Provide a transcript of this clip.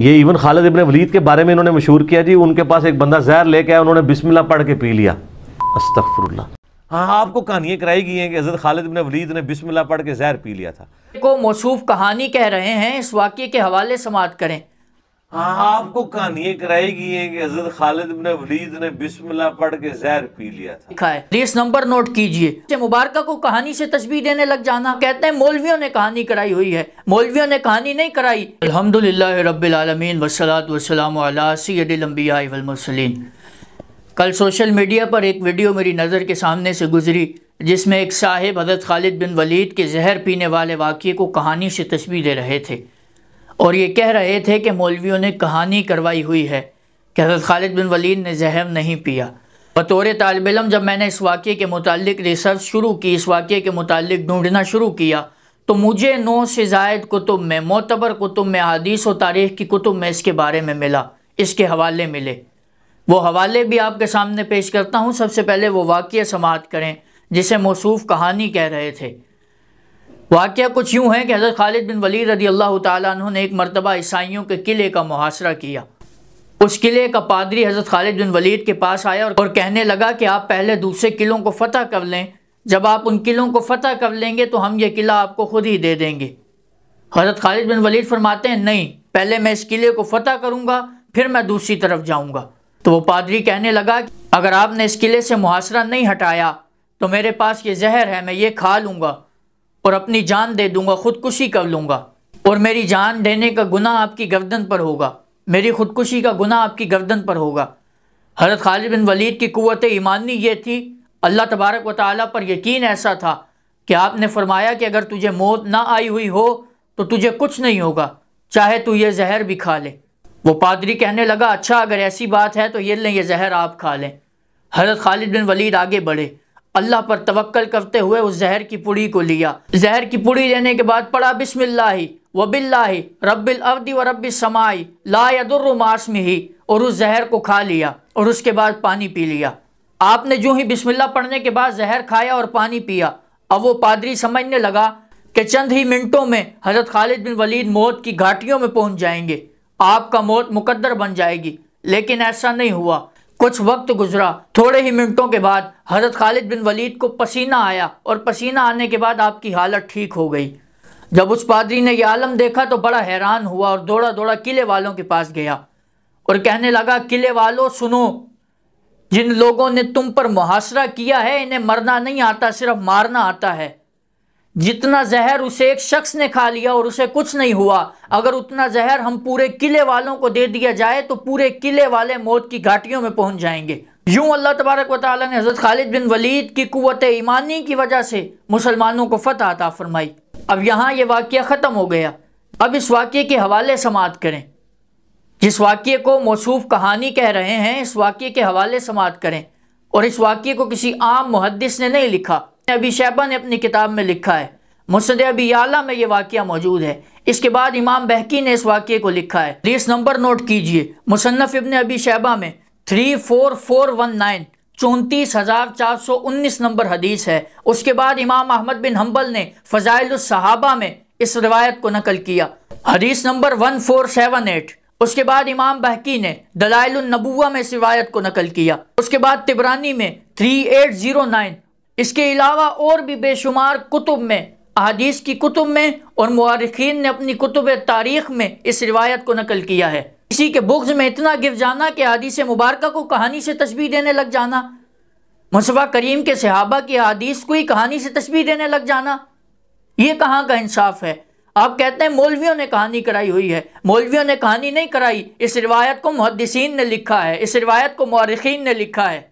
ये इवन खालिद इबन वलीद के बारे में इन्होंने मशहूर किया जी उनके पास एक बंदा जहर लेके आया उन्होंने बिस्मिल्लाह पढ़ के पी लिया अस्तफरुल्ला हाँ, हाँ आपको कहानियाँ कराई गई हैं कि हज़रत खालिद इबन वलीद ने बिस्मिल्लाह पढ़ के जहर पी लिया था को मौसूफ कहानी कह रहे हैं इस वाक्य के हवाले समाप्त करें हाँ आपको कहानियां कराई गई है कि हजरत खालिद बिन वलीद ने बिस्मिल्लाह पढ़ के जहर पी लिया था लिखा है रेस नंबर नोट कीजिए मुबारक को कहानी से तस्वीर देने लग जाना कहते हैं मौलवियों ने कहानी कराई हुई है मौलवियों ने कहानी नहीं कराई अलहमदुल्ला रबालमीन वसलात वसलाम सैदिलम्बियामसलिन कल सोशल मीडिया पर एक वीडियो मेरी नज़र के सामने से गुजरी जिसमें एक साहिब हजरत खालिद बिन वलीद के जहर पीने वाले वाक़े को कहानी से तस्वीर दे रहे थे और ये कह रहे थे कि मौलवियों ने कहानी करवाई हुई है कि हज़रत खालिद बिन वलीद ने जहम नहीं पिया बतौर तालब इलम जब मैंने इस वाक़े के मुतालिक रिसर्च शुरू की इस वाक़े के मुतालिक ढूँढना शुरू किया तो मुझे नौ से जायद कुतुब में मोतबर कुतुब में हदीस व तारीख़ की कुतुब में इसके बारे में मिला इसके हवाले मिले वो हवाले भी आपके सामने पेश करता हूँ सबसे पहले वो वाक़ समात करें जिसे मौसू कहानी कह रहे थे वाक़ कुछ यूँ है कि हज़रत खालिद बिन वली रदी अल्लाह तु ने एक मरतबा ईसाइयों के किले का मुहासरा किया उस किले का पादरी हज़रत खालिद बिन वलीद के पास आया और कहने लगा कि आप पहले दूसरे किलों को फ़तह कर लें जब आप उन किलों को फ़तह कर लेंगे तो हम ये किला आपको खुद ही दे देंगे हज़रत खालिद बिन वलीद फरमाते हैं नहीं पहले मैं इस किले को फ़तह करूँगा फिर मैं दूसरी तरफ जाऊँगा तो वो पादरी कहने लगा कि अगर आपने इस किले से मुहासरा नहीं हटाया तो मेरे पास ये जहर है मैं ये खा लूँगा और अपनी जान दे दूंगा खुदकुशी कर लूंगा और मेरी जान देने का गुना आपकी गर्दन पर होगा मेरी खुदकुशी का गुना आपकी गर्दन पर होगा हरत खालिद बिन वलीद की कुत ईमानी ये थी अल्लाह तबारक व ताली पर यकीन ऐसा था कि आपने फरमाया कि अगर तुझे मौत ना आई हुई हो तो तुझे कुछ नहीं होगा चाहे तू ये जहर भी खा ले वो पादरी कहने लगा अच्छा अगर ऐसी बात है तो ये लें ये जहर आप खा लें हरत खालिद बिन वलीद आगे बढ़े अल्लाह पर तवक्ल करते हुए उस जहर की पुड़ी को लिया जहर की पुड़ी लेने के बाद पढ़ा बिस्मिल्लाह वबिल्ला रब्बिल अर्दी व रब्बि समाई ला ही और उस जहर को खा लिया और उसके बाद पानी पी लिया आपने जो ही बिस्मिल्ला पढ़ने के बाद जहर खाया और पानी पिया अब वो पादरी समझने लगा कि चंद ही मिनटों में हज़रत खालिद बिन वलीद मौत की घाटियों में पहुंच जाएंगे आपका मौत मुकद्दर बन जाएगी लेकिन ऐसा नहीं हुआ कुछ वक्त गुजरा थोड़े ही मिनटों के बाद हज़रत खालिद बिन वलीद को पसीना आया और पसीना आने के बाद आपकी हालत ठीक हो गई जब उस पादरी ने यह आलम देखा तो बड़ा हैरान हुआ और दौड़ा दौड़ा किले वालों के पास गया और कहने लगा किले वालों सुनो जिन लोगों ने तुम पर मुहासरा किया है इन्हें मरना नहीं आता सिर्फ मारना आता है जितना जहर उसे एक शख्स ने खा लिया और उसे कुछ नहीं हुआ अगर उतना जहर हम पूरे किले वालों को दे दिया जाए तो पूरे किले वाले मौत की घाटियों में पहुंच जाएंगे यूं अल्लाह तबारक वाली ने हज़रत खालिद बिन वलीद की कुत ईमानी की वजह से मुसलमानों को फतह अता फरमाई अब यहाँ ये वाक्य ख़त्म हो गया अब इस वाक्य के हवाले समात करें जिस वाक्य को मौसूफ कहानी कह रहे हैं इस वाक्य के हवाले समात करें और इस वाक्य को किसी आम मुहदस ने नहीं लिखा अभी शैबा ने अपनी किताब में लिखा है मुसद अभी आला में ये वाक़ मौजूद है इसके बाद इमाम बहकी ने इस वाक्य को लिखा है रेस नंबर नोट कीजिए मुसनफ़ इबन अभी शैबा में three four four one nine चौंतीस हज़ार चार सौ उन्नीस नंबर हदीस है उसके बाद इमाम अहमद बिन हम्बल ने फ़जाइल सहाबा में इस रिवायत को नकल किया हदीस number one four seven eight उसके बाद इमाम बहकी ने दलाइल नबुआ में इस रिवायत को नकल किया उसके बाद तिबरानी में थ्री एट जीरो नाइन इसके अलावा और भी बेशुमार कुतुब में अदीस की कुतुब में और मौरखीन ने अपनी कुतुब तारीख में इस रिवायत को नकल किया है इसी के बुग्ज में इतना गिर जाना कि हदीस मुबारक को कहानी से तस्वी देने लग जाना मुशफ़ा करीम के सहाबा की हदीस को ही कहानी से तशबी देने लग जाना ये कहाँ का इंसाफ है आप कहते हैं मौलवियों ने कहानी कराई हुई है मौलवियों ने कहानी नहीं कराई इस रिवायत को मुहदसिन ने लिखा है इस रिवायत को मौरखीन ने लिखा है